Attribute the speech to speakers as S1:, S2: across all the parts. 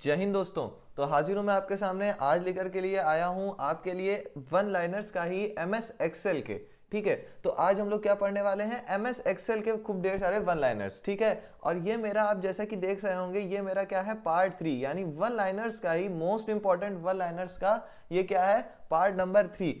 S1: जय हिंद दोस्तों तो हाजिर हूं मैं आपके सामने आज लेकर के लिए आया हूं आपके लिए वन लाइनर्स का ही एम एस एक्सेल के ठीक है तो आज हम लोग क्या पढ़ने वाले हैं एम एस एक्सेल के खूब ढेर सारे वन लाइनर्स ठीक है और ये मेरा आप जैसा कि देख रहे होंगे ये मेरा क्या है पार्ट थ्री यानी वन लाइनर्स का ही मोस्ट इंपॉर्टेंट वन लाइनर्स का ये क्या है part number three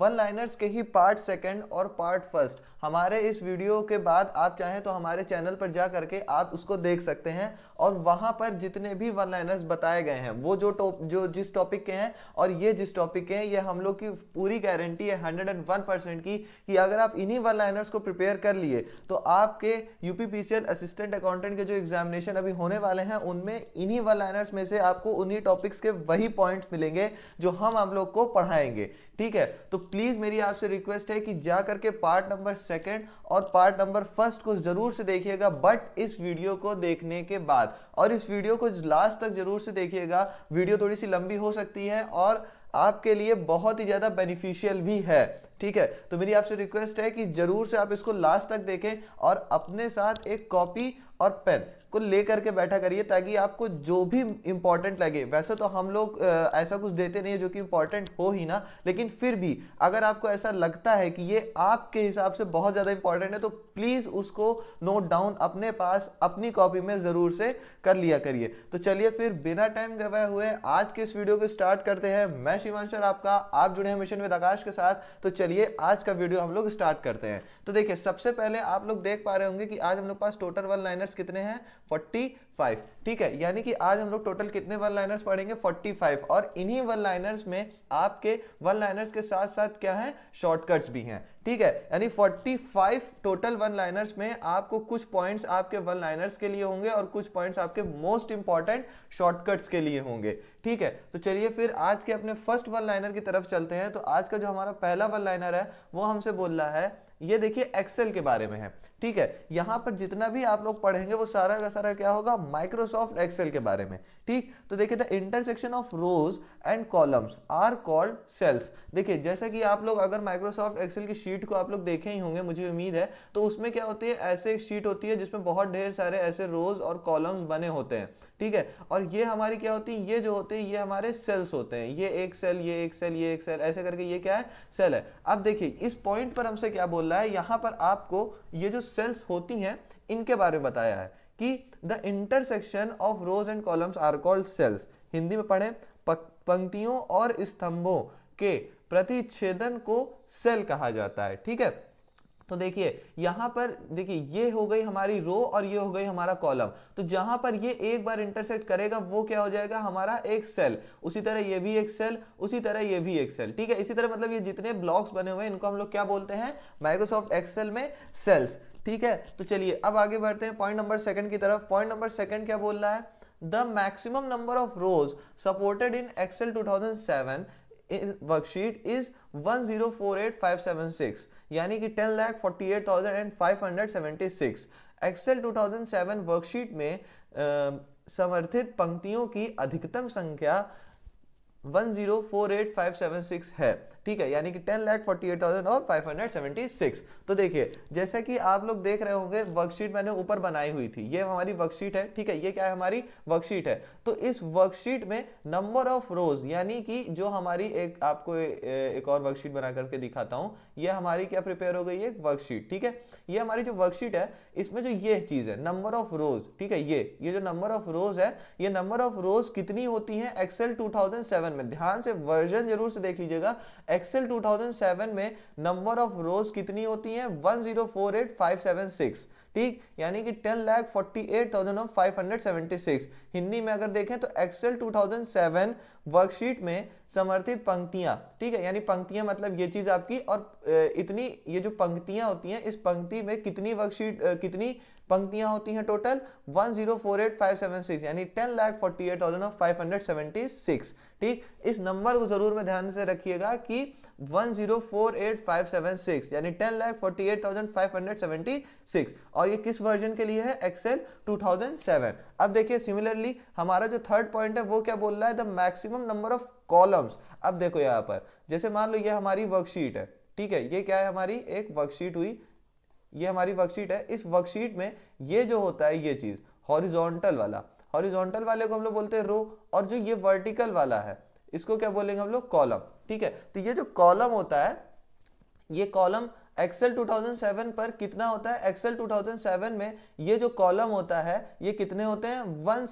S1: one liners के ही पार्ट सेकंड और पार्ट फर्स्ट हमारे इस वीडियो के बाद आप चाहें तो हमारे चैनल पर जा करके आप उसको देख सकते हैं और वहां पर जितने भी वन लाइनर्स बताए गए हैं वो जो टॉप जो जिस टॉपिक के हैं और ये जिस टॉपिक के हैं ये हम लोग की पूरी गारंटी है हंड्रेड एंड वन परसेंट की कि अगर आप इन्हीं वन लाइनर्स को प्रिपेयर कर लिए तो आपके यूपीपीसीएल असिस्टेंट अकाउंटेंट के जो एग्जामिनेशन अभी होने वाले हैं उनमें इन्हीं वन लाइनर्स में से आपको उन्हीं टॉपिक्स के वही पॉइंट्स मिलेंगे जो हम हम लोग को पढ़ाएंगे ठीक है तो प्लीज मेरी आपसे रिक्वेस्ट है कि जा करके पार्ट नंबर सेकंड और पार्ट नंबर फर्स्ट को जरूर से देखिएगा बट इस वीडियो को देखने के बाद और इस वीडियो को लास्ट तक जरूर से देखिएगा वीडियो थोड़ी सी लंबी हो सकती है और आपके लिए बहुत ही ज़्यादा बेनिफिशियल भी है ठीक है तो मेरी आपसे रिक्वेस्ट है कि ज़रूर से आप इसको लास्ट तक देखें और अपने साथ एक कॉपी और पेन को ले करके बैठा करिए ताकि आपको जो भी इंपॉर्टेंट लगे वैसे तो हम लोग ऐसा कुछ देते नहीं है जो कि इंपॉर्टेंट हो ही ना लेकिन फिर भी अगर आपको ऐसा लगता है कि ये आपके हिसाब से बहुत ज़्यादा इंपॉर्टेंट है तो प्लीज़ उसको नोट डाउन अपने पास अपनी कॉपी में ज़रूर से कर लिया करिए तो चलिए फिर बिना टाइम गवाए हुए आज के इस वीडियो को स्टार्ट करते हैं मैं शिवानशर आपका आप जुड़े हैं मिशन विद आकाश के साथ तो चलिए आज का वीडियो हम लोग स्टार्ट करते हैं तो देखिए सबसे पहले आप लोग देख पा रहे होंगे कि आज हम लोग पास टोटल वन लाइनर्स कितने हैं 45 ठीक है यानी कि आज हम लोग टोटल कितने वन लाइनर्स पढ़ेंगे 45 और इन्हीं वन लाइनर्स में आपके वन लाइनर्स के साथ साथ क्या है शॉर्टकट्स भी हैं ठीक है यानी 45 टोटल वन लाइनर्स में आपको कुछ पॉइंट्स आपके वन लाइनर्स के लिए होंगे और कुछ पॉइंट्स आपके मोस्ट इंपॉर्टेंट शॉर्टकट्स के लिए होंगे ठीक है तो चलिए फिर आज के अपने फर्स्ट वन लाइनर की तरफ चलते हैं तो आज का जो हमारा पहला वन लाइनर है वो हमसे बोल रहा है ये देखिए एक्सेल के बारे में है ठीक है यहां पर जितना भी आप लोग पढ़ेंगे वो सारा का सारा क्या होगा माइक्रोसॉफ्ट एक्सेल के बारे में ठीक तो देखिए the intersection of rows and columns are called cells देखिए जैसा कि आप लोग अगर माइक्रोसॉफ्ट एक्सेल की शीट को आप लोग देखे ही होंगे मुझे उम्मीद है तो उसमें क्या होती है ऐसे शीट होती है जिसमें बहुत ढेर सारे ऐसे रोज और कॉलम्स बने होते हैं ठीक है और ये हमारी क्या होती है ये जो होते हैं ये हमारे सेल्स होते हैं ये एक सेल ये एक सेल ये एक सेल ऐसे करके ये क्या है सेल है अब देखिए इस पॉइंट पर हमसे क्या बोल रहा है यहां पर आपको ये जो सेल्स होती हैं इनके बारे में बताया है कि the intersection of rows and columns are called cells Hindi में पढ़े पंक्तियों और स्तंभों के प्रतिच्छेदन को सेल कहा जाता है ठीक है तो देखिए यहां पर देखिए ये हो गई हमारी रो और ये हो गई हमारा कॉलम तो जहां पर ये एक बार इंटरसेक्ट करेगा वो क्या हो जाएगा हमारा एक सेल उसी तरह ये भी एक सेल उसी तरह ये भी एक सेल ठीक है इसी तरह मतलब ये जितने ब्लॉक्स बने हुए हैं इनको हम लोग क्या बोलते हैं माइक्रोसॉफ्ट एक्सेल में सेल्स ठीक है तो चलिए अब आगे बढ़ते हैं पॉइंट नंबर सेकंड की तरफ पॉइंट नंबर सेकंड क्या बोल रहा है the maximum number of rows supported in Excel 2007 worksheet is 1048576 यानी कि 10 लाख 48,576 एक्सेल 2007 वर्कशीट में समर्थित पंक्तियों की अधिकतम संख्या 1048576 है ठीक है यानी कि ten lakh forty eight thousand और फाइव हंड्रेड सेवेंटी सिक्स तो देखिए जैसे कि आप लोग देख रहे होंगे वर्कशीट मैंने ऊपर बनाई हुई थी ये हमारी वर्कशीट है ठीक है ये क्या है हमारी वर्कशीट है तो इस वर्कशीट में नंबर ऑफ रोज यानी कि जो हमारी एक आपको ए, ए, एक और वर्कशीट बना करके दिखाता हूँ ये हमारी क्या प्रिपेयर हो गई है वर्कशीट ठीक है ये हमारी जो वर्कशीट है इसमें जो ये चीज़ है नंबर ऑफ रोज ठीक है ये ये जो नंबर ऑफ रोज है ये नंबर ऑफ रोज कितनी होती है एक्सेल टू में ध्यान से वर्जन जरूर से देख लीजिएगा एक्सेल 2007 में नंबर ऑफ रोज कितनी होती है 1048576 ठीक यानी कि 10 लाख 48576 हिंदी में अगर देखें तो एक्सेल 2007 वर्कशीट में समर्थित पंक्तियां ठीक है यानी पंक्तियां मतलब ये चीज आपकी और इतनी ये जो पंक्तियां होती हैं इस पंक्ति में कितनी वर्कशीट कितनी पंक्तियां होती हैं टोटल 1048576 यानी 10 लाख 48,576 ठीक इस नंबर को जरूर में ध्यान से रखिएगा कि 1048576 यानी 10,48,576 और ये किस वर्जन के लिए है एक्सेल 2007 अब देखिए सिमिलरली हमारा जो थर्ड पॉइंट है वो क्या बोल रहा है the maximum number of columns अब देखो यहाँ पर जैसे मान लो ये हमारी वर्कशीट है ठीक है ये क्या है हमारी एक वर्कशीट हुई ये हमारी वर्कशीट है इस वर्कशीट में ये जो होता है ये चीज़ हॉरिजोंटल वाला हॉरिजॉन्टल वाले को हम लोग बोलते हैं रो और जो ये वर्टिकल वाला है इसको क्या बोलेंगे हम लोग कॉलम ठीक है तो ये जो कॉलम होता है ये कॉलम एक्सेल 2007 पर कितना होता है एक्सेल 2007 में ये जो कॉलम होता है ये कितने होते हैं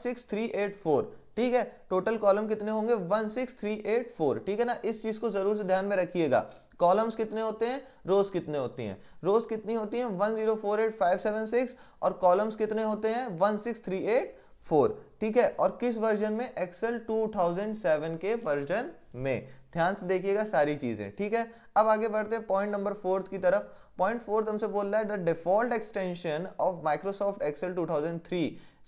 S1: 16384 ठीक है टोटल कॉलम कितने होंगे 16384 ठीक है ना इस चीज को जरूर से ध्यान में रखिएगा कॉलम्स कितने होते हैं रोज कितने होती हैं रोज कितनी होती हैं 1048576 और कॉलम्स कितने होते हैं 16384 फोर ठीक है और किस वर्जन में एक्सेल 2007 के वर्जन में ध्यान से देखिएगा सारी चीजें ठीक है अब आगे बढ़ते हैं पॉइंट नंबर फोर्थ की तरफ पॉइंट फोर्थ हमसे बोल रहा है the default extension of Microsoft Excel 2003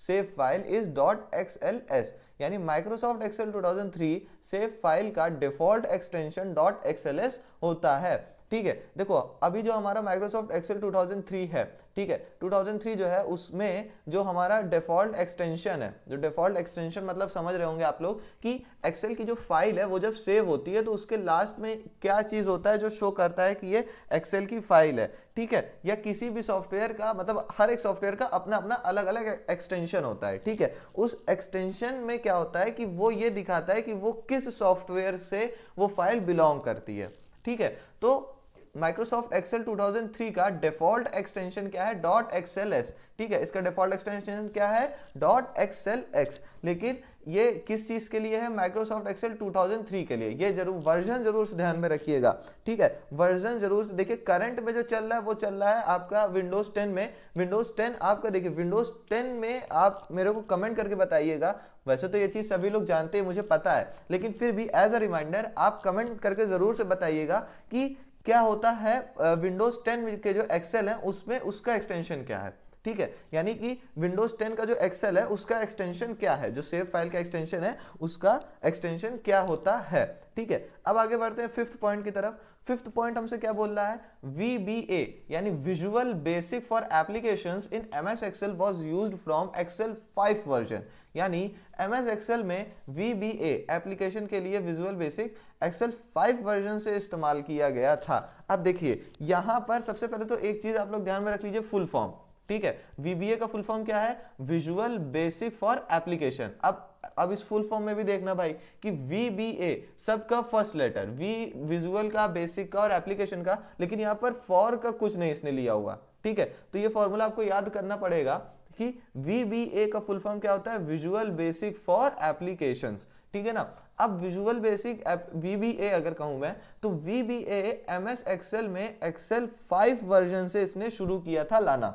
S1: save file is dot X L S यानी माइक्रोसॉफ्ट एक्सेल 2003 सेव फाइल का default extension dot X L S होता है ठीक है देखो अभी जो हमारा माइक्रोसॉफ्ट एक्सेल 2003 है ठीक है 2003 जो है उसमें जो हमारा डिफॉल्ट एक्सटेंशन है जो डिफॉल्ट एक्सटेंशन मतलब समझ रहे होंगे आप लोग कि एक्सेल की जो फाइल है वो जब सेव होती है तो उसके लास्ट में क्या चीज़ होता है जो शो करता है कि ये एक्सेल की फाइल है ठीक है या किसी भी सॉफ्टवेयर का मतलब हर एक सॉफ्टवेयर का अपना अपना अलग अलग एक्सटेंशन होता है ठीक है उस एक्सटेंशन में क्या होता है कि वो ये दिखाता है कि वो किस सॉफ्टवेयर से वो फाइल बिलोंग करती है ठीक है तो माइक्रोसॉफ्ट एक्सेल 2003 का डिफॉल्ट एक्सटेंशन क्या है डॉट एक्सएल ठीक है इसका डिफॉल्ट एक्सटेंशन क्या है डॉट एक्सएल लेकिन ये किस चीज़ के लिए है माइक्रोसॉफ्ट एक्सेल 2003 के लिए ये जरूर वर्जन जरूर से ध्यान में रखिएगा ठीक है वर्जन जरूर देखिए करंट में जो चल रहा है वो चल रहा है आपका विंडोज 10 में विंडोज 10 आपका देखिए विंडोज 10 में आप मेरे को कमेंट करके बताइएगा वैसे तो ये चीज़ सभी लोग जानते हैं मुझे पता है लेकिन फिर भी एज अ रिमाइंडर आप कमेंट करके ज़रूर से बताइएगा कि क्या होता है विंडोज टेन के जो एक्सेल है उसमें उसका एक्सटेंशन क्या है ठीक है यानी कि विंडोज 10 का जो एक्सेल है उसका एक्सटेंशन क्या है जो सेव फाइल का एक्सटेंशन है उसका एक्सटेंशन क्या होता है ठीक है अब आगे बढ़ते हैं फिफ्थ पॉइंट की तरफ फिफ्थ पॉइंट हमसे क्या बोल रहा है VBA यानी visual basic for applications in M S Excel was use from Excel five version यानी एम एस एक्सएल में वी बी एप्लीकेशन के लिए visual basic X L five version से इस्तेमाल किया गया था अब देखिए यहां पर सबसे पहले तो एक चीज़ आप लोग ध्यान में रख लीजिए फुल फॉर्म ठीक है वीबीए का फुल फॉर्म क्या है विजुअल बेसिक फॉर एप्लीकेशन अब अब इस फुल फॉर्म में भी देखना भाई कि वी सबका फर्स्ट लेटर वी विजुअल का बेसिक का और एप्लीकेशन का लेकिन यहां पर फॉर का कुछ नहीं इसने लिया हुआ ठीक है तो ये फॉर्मूला आपको याद करना पड़ेगा कि VBA का फुल फॉर्म क्या होता है विजुअल बेसिक फॉर एप्लीकेशंस ठीक है ना अब विजुअल बेसिक VBA अगर कहूं मैं तो VBA MS Excel में Excel 5 वर्जन से इसने शुरू किया था लाना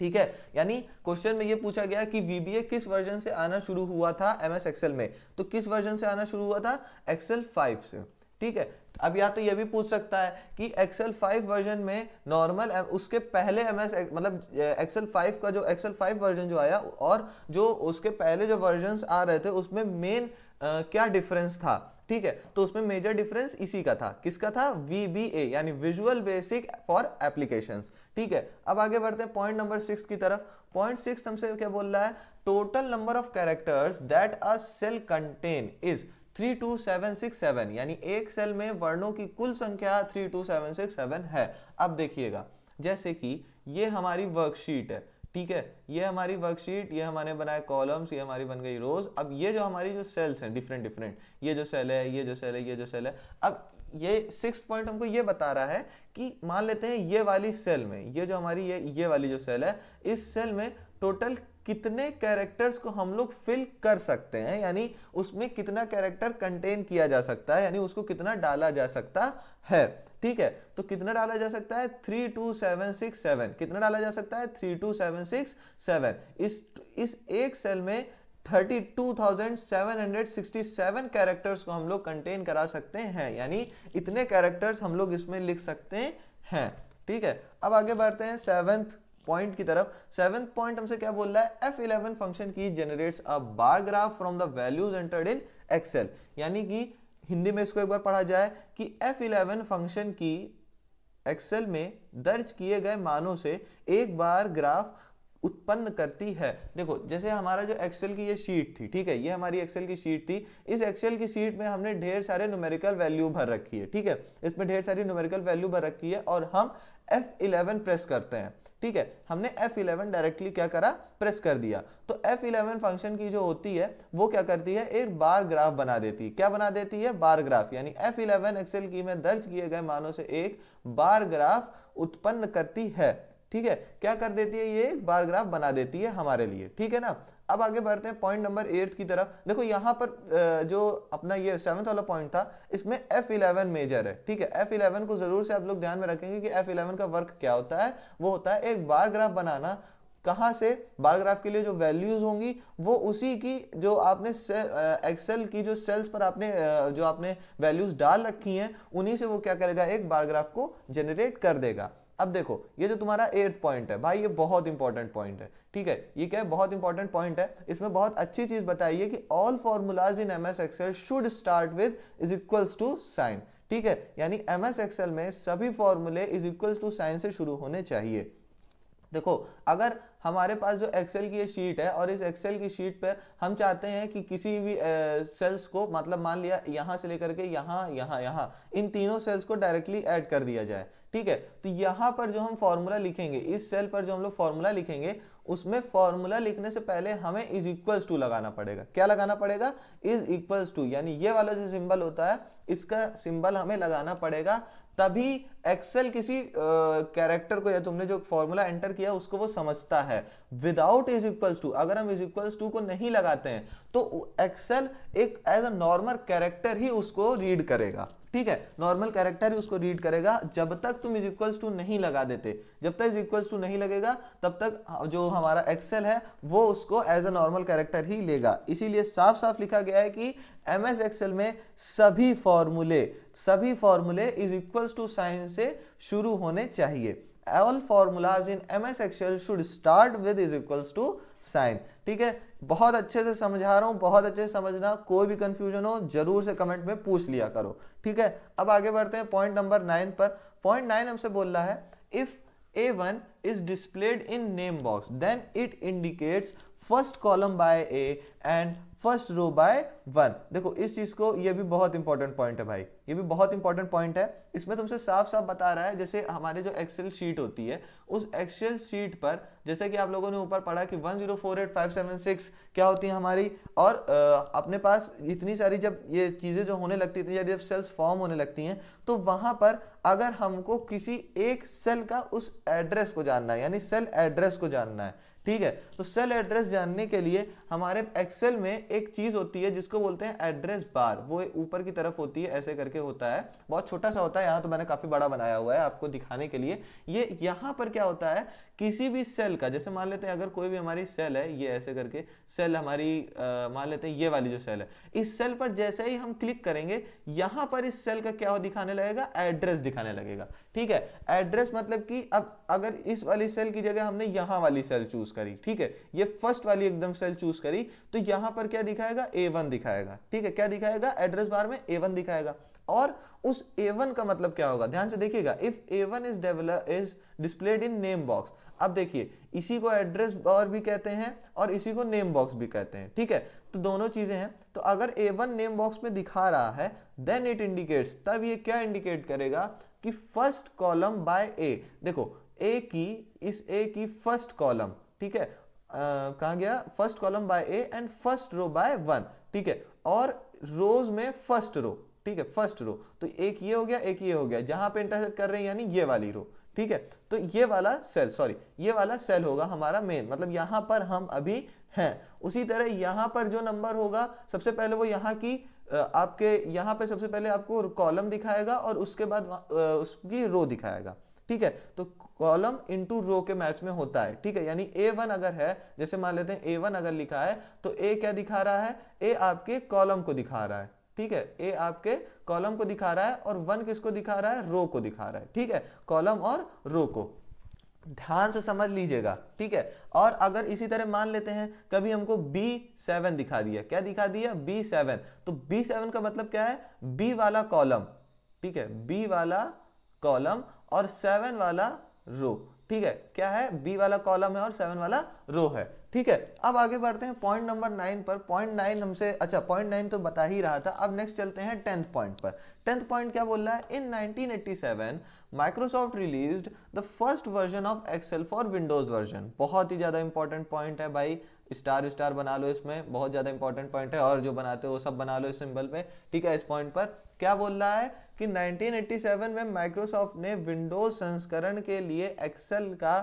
S1: ठीक है यानी क्वेश्चन में ये पूछा गया कि VBA किस वर्जन से आना शुरू हुआ था MS Excel में तो किस वर्जन से आना शुरू हुआ था एक्सेल फाइव से ठीक है अब या तो ये भी पूछ सकता है कि एक्सेल 5 वर्जन में नॉर्मल उसके पहले एम एस मतलब एक्सेल 5 का जो एक्सेल 5 वर्जन जो आया और जो उसके पहले जो वर्जन आ रहे थे उसमें मेन क्या डिफरेंस था ठीक है तो उसमें मेजर डिफरेंस इसी का था किसका था वी यानी विजुअल बेसिक फॉर एप्लीकेशंस ठीक है अब आगे बढ़ते हैं पॉइंट नंबर सिक्स की तरफ पॉइंट सिक्स हमसे क्या बोल रहा है total number of characters that a cell contain is three two seven six seven यानी एक सेल में वर्णों की कुल संख्या three two seven six seven है अब देखिएगा जैसे कि ये हमारी वर्कशीट है ठीक है ये हमारी वर्कशीट ये हमारे बनाए कॉलम्स ये हमारी बन गई रोज अब ये जो हमारी जो सेल्स हैं डिफरेंट डिफरेंट ये जो सेल है ये जो सेल है ये जो सेल है अब ये सिक्स पॉइंट हमको ये बता रहा है कि मान लेते हैं ये वाली सेल में ये जो हमारी ये ये वाली जो सेल है इस सेल में टोटल कितने कैरेक्टर्स को हम लोग फिल कर सकते हैं यानी उसमें कितना कैरेक्टर कंटेन किया जा सकता है यानी उसको कितना डाला जा सकता है ठीक है तो कितना डाला जा सकता है three two seven six seven कितना डाला जा सकता है three two seven six seven इस एक सेल में सेवन कैरेक्टर्स को हम लोग कंटेन करा सकते हैं यानी इतने कैरेक्टर्स हम लोग इसमें लिख सकते हैं ठीक है अब आगे बढ़ते हैं सेवेंथ पॉइंट की तरफ सेवन पॉइंट हमसे क्या बोल रहा है F eleven function key generates a bar graph from the values entered in Excel यानी कि हिंदी में इसको एक बार पढ़ा जाए कि F eleven function key Excel में दर्ज किए गए मानों से एक बार ग्राफ उत्पन्न करती है देखो जैसे हमारा जो एक्सेल की ये शीट थी ठीक है ये हमारी एक्सेल की शीट थी इस एक्सेल की शीट में हमने ढेर सारे न्यूमेरिकल वैल्यू भर रखी है ठीक है इसमें ढेर सारी न्यूमेरिकल वैल्यू भर रखी है और हम F11 प्रेस करते हैं ठीक है हमने F11 डायरेक्टली क्या करा प्रेस कर दिया तो F11 फंक्शन की जो होती है वो क्या करती है एक बार ग्राफ बना देती है क्या बना देती है बार ग्राफ यानी F11 एक्सेल की में दर्ज किए गए मानों से एक बार ग्राफ उत्पन्न करती है ठीक है क्या कर देती है ये एक बार ग्राफ बना देती है हमारे लिए ठीक है ना अब आगे बढ़ते हैं पॉइंट नंबर एट की तरफ देखो यहाँ पर जो अपना ये सेवन्थ वाला पॉइंट था इसमें एफ इलेवन मेजर है ठीक है एफ इलेवन को जरूर से आप लोग ध्यान में रखेंगे कि एफ इलेवन का वर्क क्या होता है वो होता है एक बार ग्राफ बनाना कहाँ से बार ग्राफ के लिए जो वैल्यूज होंगी वो उसी की जो आपने एक्सेल की जो सेल्स पर आपने जो आपने वैल्यूज डाल रखी हैं उन्हीं से वो क्या करेगा एक बार ग्राफ को जनरेट कर देगा अब देखो ये जो तुम्हारा एट्थ पॉइंट है भाई ये बहुत इंपॉर्टेंट पॉइंट है ठीक है ये क्या है बहुत इंपॉर्टेंट पॉइंट है इसमें बहुत अच्छी चीज बताई है कि all formulas in M S X L should start with is equals to sign ठीक है यानी एम एस एक्सएल में सभी फॉर्मूले इज इक्वल्स टू साइन से शुरू होने चाहिए देखो अगर हमारे पास जो एक्सेल की ये शीट है और इस एक्सेल की शीट पर हम चाहते हैं कि किसी भी सेल्स को मतलब मान लिया यहाँ से लेकर के यहाँ यहाँ यहाँ इन तीनों सेल्स को डायरेक्टली ऐड कर दिया जाए ठीक है तो यहाँ पर जो हम फॉर्मूला लिखेंगे इस सेल पर जो हम लोग फॉर्मूला लिखेंगे उसमें फॉर्मूला लिखने से पहले हमें इज इक्वल्स टू लगाना पड़ेगा क्या लगाना पड़ेगा इज इक्वल्स टू यानी ये वाला जो सिंबल होता है इसका सिंबल हमें लगाना पड़ेगा तभी एक्सेल किसी कैरेक्टर uh, को या तुमने जो फॉर्मूला एंटर किया उसको वो समझता है विदाउट इज इक्वल्स टू अगर हम इज इक्वल्स टू को नहीं लगाते हैं तो एक्सेल एक एज अ नॉर्मल कैरेक्टर ही उसको रीड करेगा ठीक है नॉर्मल कैरेक्टर ही उसको रीड करेगा जब तक तुम इज इक्वल्स टू नहीं लगा देते जब तक इज इक्वल्स टू नहीं लगेगा तब तक जो हमारा एक्सेल है वो उसको एज अ नॉर्मल कैरेक्टर ही लेगा इसीलिए साफ साफ लिखा गया है कि एम एस एक्सेल में सभी फॉर्मूले सभी फॉर्मूले इज इक्वल्स टू साइन से शुरू होने चाहिए all formulas in M S Excel should start with is equals to sign ठीक है बहुत अच्छे से समझा रहा हूँ बहुत अच्छे से समझना कोई भी कंफ्यूजन हो जरूर से कमेंट में पूछ लिया करो ठीक है अब आगे बढ़ते हैं पॉइंट नंबर नाइन पर पॉइंट नाइन हमसे बोल रहा है if A one is displayed in name box then it indicates first column by A and first row by one देखो इस चीज को ये भी बहुत इंपॉर्टेंट पॉइंट है भाई ये भी बहुत इंपॉर्टेंट पॉइंट है इसमें तुमसे साफ साफ बता रहा है जैसे हमारे जो एक्सेल शीट होती है उस एक्सेल शीट पर जैसे कि आप लोगों ने ऊपर पढ़ा कि 1048576 क्या होती है हमारी और आ, अपने पास इतनी सारी जब ये चीजें जो होने लगती है जब सेल्स फॉर्म होने लगती हैं तो वहां पर अगर हमको किसी एक सेल का उस एड्रेस को जानना है यानी सेल एड्रेस को जानना है ठीक है तो सेल एड्रेस जानने के लिए हमारे एक्सेल में एक चीज होती है जिसको बोलते हैं एड्रेस बार वो ऊपर की तरफ होती है ऐसे करके होता है बहुत छोटा सा होता है यहाँ तो मैंने काफी बड़ा बनाया हुआ है आपको दिखाने के लिए ये यहाँ पर क्या होता है किसी भी सेल का जैसे मान लेते हैं अगर कोई भी हमारी सेल है ये ऐसे करके सेल हमारी मान लेते हैं ये वाली जो सेल है इस सेल पर जैसे ही हम क्लिक करेंगे यहां पर इस सेल का क्या हो दिखाने लगेगा एड्रेस दिखाने लगेगा ठीक है एड्रेस मतलब कि अब अगर इस वाली सेल की जगह हमने यहां वाली सेल चूज करी ठीक है ये फर्स्ट वाली एकदम सेल चूज करी तो यहां पर क्या दिखाएगा ए दिखाएगा ठीक है क्या दिखाएगा एड्रेस बार में ए दिखाएगा और उस A1 का मतलब क्या होगा ध्यान से देखिएगा if A1 one is develop is displayed in name box अब देखिए इसी को एड्रेस और भी कहते हैं और इसी को नेम बॉक्स भी कहते हैं ठीक है तो दोनों चीज़ें हैं तो अगर ए वन नेम बॉक्स में दिखा रहा है देन इट इंडिकेट्स तब ये क्या इंडिकेट करेगा कि फर्स्ट कॉलम बाय ए देखो ए की इस ए की फर्स्ट कॉलम ठीक है कहा गया first column by A and first row by one ठीक है और रोज में फर्स्ट रो ठीक है फर्स्ट रो तो एक ये हो गया एक ये हो गया जहां पे इंटरसेक्ट कर रहे हैं यानी ये वाली रो ठीक है तो ये वाला सेल सॉरी ये वाला सेल होगा हमारा मेन मतलब यहाँ पर हम अभी हैं उसी तरह यहां पर जो नंबर होगा सबसे पहले वो यहां की आपके यहां पे सबसे पहले आपको कॉलम दिखाएगा और उसके बाद उसकी रो दिखाएगा ठीक है तो कॉलम इंटू रो के मैच में होता है ठीक है यानी ए वन अगर है जैसे मान लेते हैं ए वन अगर लिखा है तो ए क्या दिखा रहा है ए आपके कॉलम को दिखा रहा है ठीक है ए आपके कॉलम को दिखा रहा है और वन किसको दिखा रहा है रो को दिखा रहा है ठीक है कॉलम और रो को ध्यान से समझ लीजिएगा ठीक है और अगर इसी तरह मान लेते हैं कभी हमको B7 दिखा दिया क्या दिखा दिया B7 तो B7 का मतलब क्या है B वाला कॉलम ठीक है B वाला कॉलम और 7 वाला रो ठीक है क्या है B वाला कॉलम है और 7 वाला रो है ठीक है अब आगे बढ़ते हैं पॉइंट नंबर नाइन पर पॉइंट नाइन हमसे अच्छा पॉइंट नाइन तो बता ही रहा था अब नेक्स्ट चलते हैं टेंथ पॉइंट पर टेंथ पॉइंट क्या बोल रहा है in 1987 Microsoft released the first version of Excel for Windows version बहुत ही ज़्यादा इंपॉर्टेंट पॉइंट है भाई स्टार स्टार बना लो इसमें बहुत ज़्यादा इंपॉर्टेंट पॉइंट है और जो बनाते हो सब बना लो इस सिंबल पे ठीक है इस पॉइंट पर क्या बोल रहा है कि 1987 में माइक्रोसॉफ्ट ने विंडोज संस्करण के लिए एक्सेल का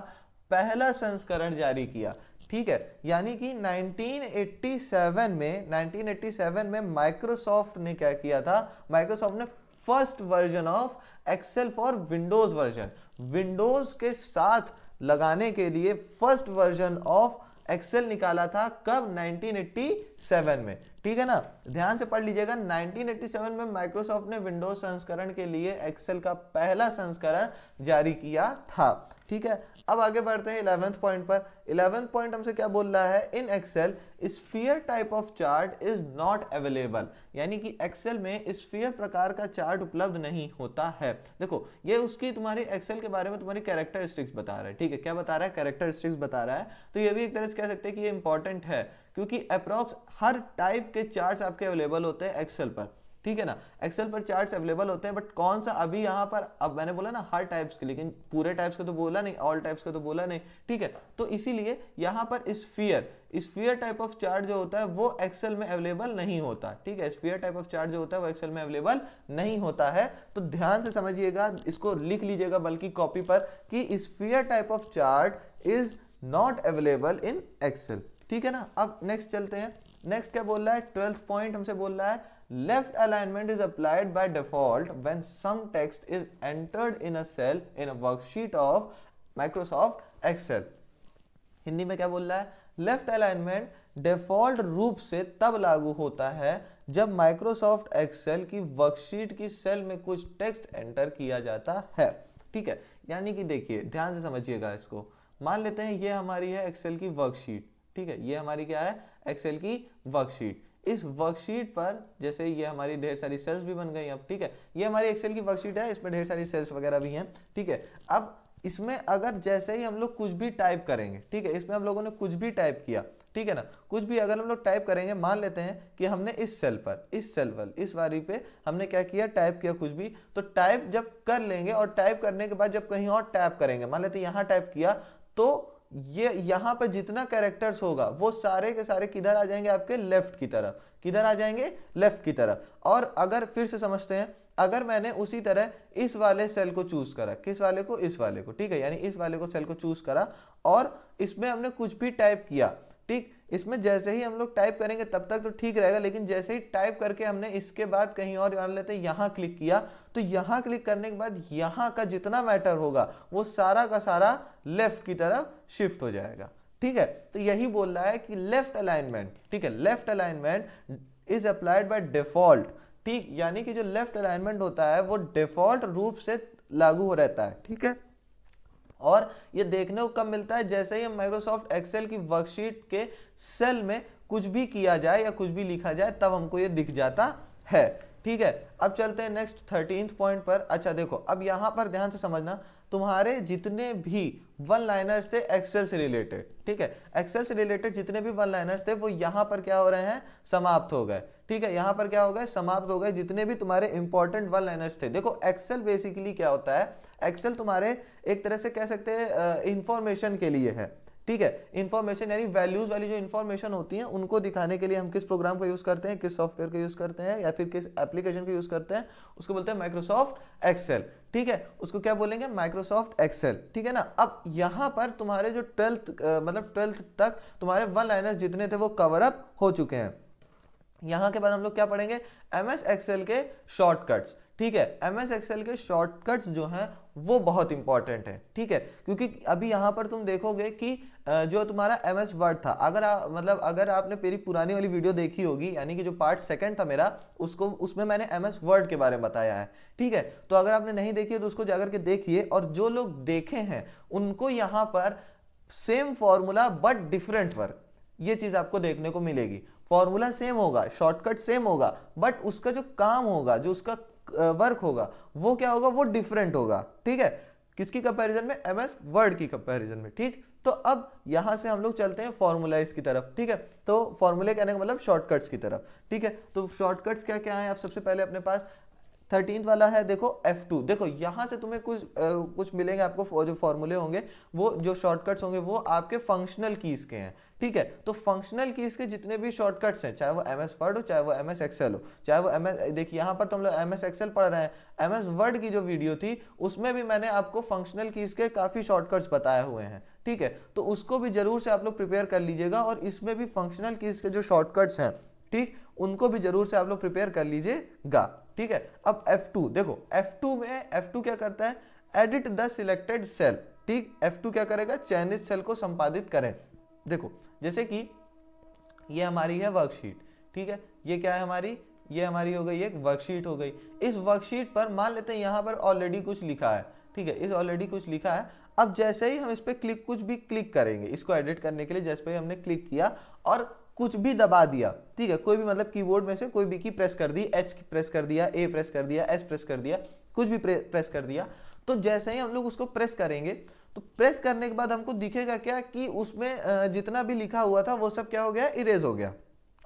S1: पहला संस्करण जारी किया ठीक है यानी कि 1987 में 1987 में माइक्रोसॉफ्ट ने क्या किया था माइक्रोसॉफ्ट ने first version of Excel for Windows version Windows के साथ लगाने के लिए फर्स्ट वर्जन ऑफ एक्सेल निकाला था कब 1987 में ठीक है ना ध्यान से पढ़ लीजिएगा 1987 में माइक्रोसॉफ्ट ने विंडोज संस्करण के लिए एक्सेल का पहला संस्करण जारी किया था ठीक है अब आगे बढ़ते हैं इलेवेंथ पॉइंट पर इलेवेंथ पॉइंट हमसे क्या बोल रहा है in Excel sphere type of chart is not available यानी कि एक्सेल में स्फीयर प्रकार का चार्ट उपलब्ध नहीं होता है देखो ये उसकी तुम्हारी एक्सेल के बारे में तुम्हारी कैरेक्टरिस्टिक्स बता रहा है ठीक है क्या बता रहा है कैरेक्टरिस्टिक्स बता रहा है तो ये भी एक तरह से कह सकते हैं कि ये इंपॉर्टेंट है क्योंकि अप्रॉक्स हर टाइप के चार्ट आपके अवेलेबल होते हैं एक्सेल पर ठीक है ना एक्सेल पर चार्ट्स अवेलेबल होते हैं बट कौन सा अभी यहां पर अब मैंने बोला ना हर टाइप्स के लेकिन पूरे टाइप्स का तो बोला नहीं ऑल टाइप्स का तो बोला नहीं ठीक है तो इसीलिए यहां पर sphere sphere type of chart जो होता है वो एक्सेल में अवेलेबल नहीं होता ठीक है स्फीयर टाइप ऑफ चार्ट जो होता है वो एक्सेल में अवेलेबल नहीं होता है तो ध्यान से समझिएगा इसको लिख लीजिएगा बल्कि कॉपी पर कि sphere type of chart is not available in Excel ठीक है ना अब नेक्स्ट चलते हैं नेक्स्ट क्या बोल रहा है ट्वेल्थ पॉइंट हमसे बोल रहा है left alignment is applied by default when some text is entered in a cell in a worksheet of Microsoft Excel Hindi में क्या बोल रहा है लेफ्ट अलाइनमेंट डिफॉल्ट रूप से तब लागू होता है जब माइक्रोसॉफ्ट एक्सेल की वर्कशीट की सेल में कुछ टेक्स्ट एंटर किया जाता है ठीक है यानी कि देखिए ध्यान से समझिएगा इसको मान लेते हैं ये हमारी है एक्सेल की वर्कशीट ठीक है ये हमारी क्या है एक्सेल की वर्कशीट इस वर्कशीट पर जैसे ये हमारी ढेर सारी सेल्स भी बन गई अब ठीक है ये हमारी एक्सेल की वर्कशीट है इसमें ढेर सारी सेल्स वगैरह भी हैं ठीक है अब इसमें अगर जैसे ही हम लोग कुछ भी टाइप करेंगे ठीक है इसमें हम लोगों ने कुछ भी टाइप किया ठीक है ना कुछ भी अगर हम लोग टाइप करेंगे मान लेते हैं कि हमने इस सेल पर इस सेल पर इस वारी पे हमने क्या किया टाइप किया कुछ भी तो टाइप जब कर लेंगे और टाइप करने के बाद जब कहीं और टाइप करेंगे मान लेते हैं यहां टाइप किया तो ये यहां पर जितना कैरेक्टर्स होगा वो सारे के सारे किधर आ जाएंगे आपके लेफ्ट की तरफ किधर आ जाएंगे लेफ्ट की तरफ और अगर फिर से समझते हैं अगर मैंने उसी तरह इस वाले सेल को चूज करा किस वाले को इस वाले को ठीक है यानी इस वाले को सेल को चूज करा और इसमें हमने कुछ भी टाइप किया ठीक इसमें जैसे ही हम लोग टाइप करेंगे तब तक तो ठीक रहेगा लेकिन जैसे ही टाइप करके हमने इसके बाद कहीं और मान लेते हैं यहाँ क्लिक किया तो यहाँ क्लिक करने के बाद यहाँ का जितना मैटर होगा वो सारा का सारा लेफ्ट की तरफ शिफ्ट हो जाएगा ठीक है तो यही बोल रहा है कि लेफ्ट अलाइनमेंट ठीक है left alignment is applied by default ठीक यानी कि जो लेफ्ट अलाइनमेंट होता है वो डिफॉल्ट रूप से लागू हो रहता है ठीक है और ये देखने को कब मिलता है जैसे ही माइक्रोसॉफ्ट एक्सेल की वर्कशीट के सेल में कुछ भी किया जाए या कुछ भी लिखा जाए तब हमको ये दिख जाता है ठीक है अब चलते हैं नेक्स्ट थर्टीन पॉइंट पर अच्छा देखो अब यहाँ पर ध्यान से समझना तुम्हारे जितने भी वन लाइनर्स थे एक्सेल से रिलेटेड ठीक है एक्सेल से रिलेटेड जितने भी वन लाइनर्स थे वो यहाँ पर क्या हो रहे हैं समाप्त हो गए ठीक है यहाँ पर क्या हो गए समाप्त हो गए जितने भी तुम्हारे इंपॉर्टेंट वन लाइनर्स थे देखो एक्सेल बेसिकली क्या होता है एक्सेल तुम्हारे एक तरह से कह सकते हैं इंफॉर्मेशन के लिए है ठीक है इन्फॉर्मेशन यानी वैल्यूज वाली जो इन्फॉर्मेशन होती है उनको दिखाने के लिए हम किस प्रोग्राम का यूज करते हैं किस सॉफ्टवेयर का यूज करते हैं या फिर किस एप्लीकेशन का यूज करते हैं उसको बोलते हैं माइक्रोसॉफ्ट एक्सेल ठीक है उसको क्या बोलेंगे माइक्रोसॉफ्ट एक्सेल ठीक है ना अब यहां पर तुम्हारे जो ट्वेल्थ मतलब ट्वेल्थ तक तुम्हारे वन लाइनर्स जितने थे वो कवर अप हो चुके हैं यहां के बाद हम लोग क्या पढ़ेंगे एमएस एक्सेल के शॉर्टकट्स ठीक है एमएस एक्सेल के शॉर्टकट्स जो हैं वो बहुत इंपॉर्टेंट है ठीक है क्योंकि अभी यहां पर तुम देखोगे कि जो तुम्हारा एम एस वर्ड था अगर आ, मतलब अगर आपने मेरी पुरानी वाली वीडियो देखी होगी यानी कि जो पार्ट सेकंड था मेरा उसको उसमें मैंने एम एस वर्ड के बारे में बताया है ठीक है तो अगर आपने नहीं देखी है तो उसको जाकर के देखिए और जो लोग देखे हैं उनको यहां पर same formula but different work ये चीज़ आपको देखने को मिलेगी फॉर्मूला सेम होगा शॉर्टकट सेम होगा बट उसका जो काम होगा जो उसका वर्क होगा वो क्या होगा वो डिफरेंट होगा ठीक है किसकी कंपैरिजन में एम एस वर्ड की कंपैरिजन में ठीक तो अब यहां से हम लोग चलते हैं फॉर्मूलाइज की तरफ ठीक है तो फॉर्मूले कहने का मतलब शॉर्टकट्स की तरफ ठीक है तो शॉर्टकट्स क्या क्या है आप सबसे पहले अपने पास थर्टीन वाला है देखो F2 देखो यहाँ से तुम्हें कुछ आ, कुछ मिलेंगे आपको जो फॉर्मूले होंगे वो जो शॉर्टकट्स होंगे वो आपके फंक्शनल कीज के हैं ठीक है तो फंक्शनल कीज के जितने भी शॉर्टकट्स हैं चाहे वो एम एस वर्ड हो चाहे वो एम एस एक्सएल हो चाहे वो एम एस देखिए यहाँ पर तो हम लोग एम एस एक्सएल पढ़ रहे हैं एम एस वर्ड की जो वीडियो थी उसमें भी मैंने आपको फंक्शनल कीज के काफ़ी शॉर्टकट्स बताए हुए हैं ठीक है तो उसको भी जरूर से आप लोग प्रिपेयर कर लीजिएगा और इसमें भी फंक्शनल कीज के जो शॉर्टकट्स हैं ठीक उनको भी जरूर से आप लोग प्रिपेयर कर लीजिएगा ठीक है अब F2 देखो F2 में F2 क्या करता है एडिट द सिलेक्टेड सेल ठीक F2 क्या करेगा चयनित सेल को संपादित करें देखो जैसे कि ये हमारी है वर्कशीट ठीक है ये क्या है हमारी ये हमारी हो गई एक वर्कशीट हो गई इस वर्कशीट पर मान लेते हैं यहाँ पर ऑलरेडी कुछ लिखा है ठीक है इस ऑलरेडी कुछ लिखा है अब जैसे ही हम इस पर क्लिक कुछ भी क्लिक करेंगे इसको एडिट करने के लिए जैसे पर हमने क्लिक किया और कुछ भी दबा दिया ठीक है कोई भी मतलब कीबोर्ड में से कोई भी की प्रेस कर दी एच प्रेस कर दिया ए प्रेस कर दिया एस प्रेस कर दिया कुछ भी प्रेस कर दिया तो जैसे ही हम लोग उसको प्रेस करेंगे तो प्रेस करने के बाद हमको दिखेगा क्या कि उसमें जितना भी लिखा हुआ था वो सब क्या हो गया इरेज हो गया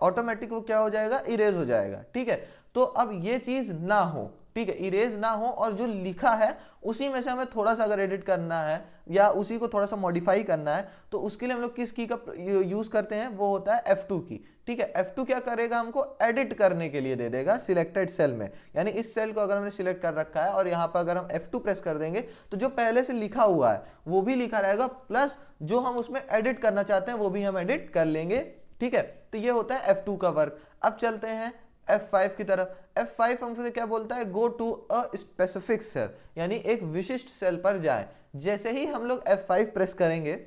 S1: ऑटोमेटिक वो क्या हो जाएगा इरेज हो जाएगा ठीक है तो अब ये चीज ना हो ठीक है इरेज ना हो और जो लिखा है उसी में से हमें थोड़ा सा अगर एडिट करना है या उसी को थोड़ा सा मॉडिफाई करना है तो उसके लिए हम लोग किस की का यूज़ करते हैं वो होता है F2 की ठीक है F2 क्या करेगा हमको एडिट करने के लिए दे देगा सिलेक्टेड सेल में यानी इस सेल को अगर हमने सिलेक्ट कर रखा है और यहाँ पर अगर हम F2 प्रेस कर देंगे तो जो पहले से लिखा हुआ है वो भी लिखा रहेगा प्लस जो हम उसमें एडिट करना चाहते हैं वो भी हम एडिट कर लेंगे ठीक है तो ये होता है F2 का वर्क अब चलते हैं F5 की तरफ F5 हमसे क्या बोलता है go to a specific cell यानी एक विशिष्ट सेल पर जाए जैसे ही हम लोग F5 प्रेस करेंगे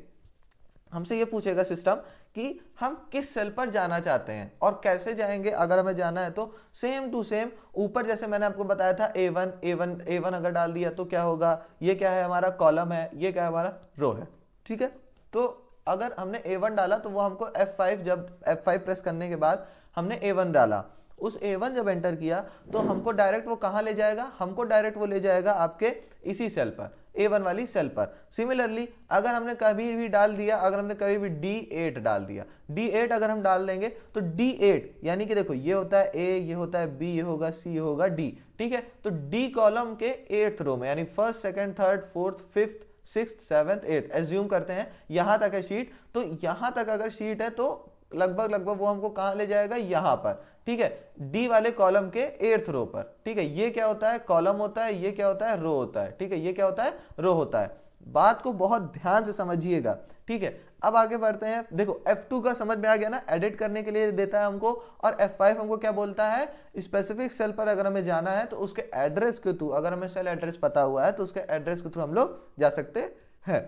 S1: हमसे ये पूछेगा सिस्टम कि हम किस सेल पर जाना चाहते हैं और कैसे जाएंगे अगर हमें जाना है तो सेम टू सेम ऊपर जैसे मैंने आपको बताया था A one A one A one अगर डाल दिया तो क्या होगा ये क्या है हमारा कॉलम है ये क्या है हमारा रो है ठीक है तो अगर हमने ए वन डाला तो वो हमको एफ फाइव जब एफ फाइव प्रेस करने के बाद हमने ए वन डाला उस ए वन जब एंटर किया तो हमको डायरेक्ट वो कहाँ ले जाएगा हमको डायरेक्ट वो ले जाएगा आपके इसी सेल पर ए वन वाली सेल पर सिमिलरली अगर हमने कभी भी डाल दिया अगर हमने कभी भी डी एट डाल दिया डी एट अगर हम डाल देंगे तो डी एट यानी कि देखो ये होता है ए ये होता है बी ये होगा सी ये होगा डी ठीक है तो डी कॉलम के एट्थ रो में यानी first second third fourth fifth six seventh eighth assume करते हैं यहाँ तक है शीट तो यहाँ तक अगर शीट है तो लगभग लगभग वो हमको कहाँ ले जाएगा यहाँ पर ठीक है डी वाले कॉलम के एर्थ रो पर ठीक है ये क्या होता है कॉलम होता है ये क्या होता है रो होता है ठीक है ये क्या होता है रो होता है बात को बहुत ध्यान से समझिएगा ठीक है अब आगे बढ़ते हैं देखो F2 का समझ में आ गया ना एडिट करने के लिए देता है हमको और F5 हमको क्या बोलता है स्पेसिफिक सेल पर अगर हमें जाना है तो उसके एड्रेस के थ्रू अगर हमें सेल एड्रेस पता हुआ है तो उसके एड्रेस के थ्रू हम लोग जा सकते हैं